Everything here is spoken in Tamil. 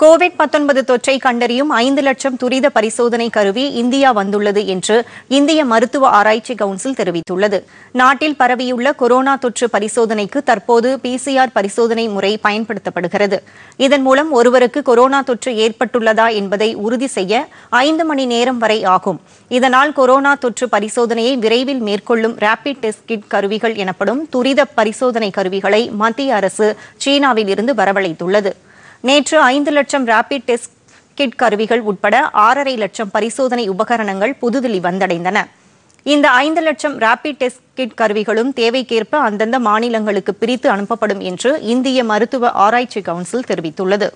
கோவிட் பத்தொன்பது தொற்றை கண்டறியும் ஐந்து லட்சம் துரித பரிசோதனை கருவி இந்தியா வந்துள்ளது என்று இந்திய மருத்துவ ஆராய்ச்சி கவுன்சில் தெரிவித்துள்ளது நாட்டில் பரவியுள்ள கொரோனா தொற்று பரிசோதனைக்கு தற்போது பிசிஆர் பரிசோதனை முறை பயன்படுத்தப்படுகிறது இதன் மூலம் ஒருவருக்கு கொரோனா தொற்று ஏற்பட்டுள்ளதா என்பதை உறுதி செய்ய ஐந்து மணி நேரம் வரை ஆகும் இதனால் கொரோனா தொற்று பரிசோதனையை விரைவில் மேற்கொள்ளும் ரேபிட் டெஸ்ட் கிட் கருவிகள் எனப்படும் துரித பரிசோதனை கருவிகளை மத்திய அரசு சீனாவில் இருந்து வரவழைத்துள்ளது நேற்று ஐந்து லட்சம் ரேபிட் டெஸ்ட் கிட் கருவிகள் உட்பட ஆறரை லட்சம் பரிசோதனை உபகரணங்கள் புதுதில்லி வந்தடைந்தன இந்த ஐந்து லட்சம் ரேபிட் டெஸ்ட் கிட் கருவிகளும் தேவைக்கேற்ப அந்தந்த மாநிலங்களுக்கு பிரித்து அனுப்பப்படும் என்று இந்திய மருத்துவ ஆராய்ச்சி கவுன்சில் தெரிவித்துள்ளது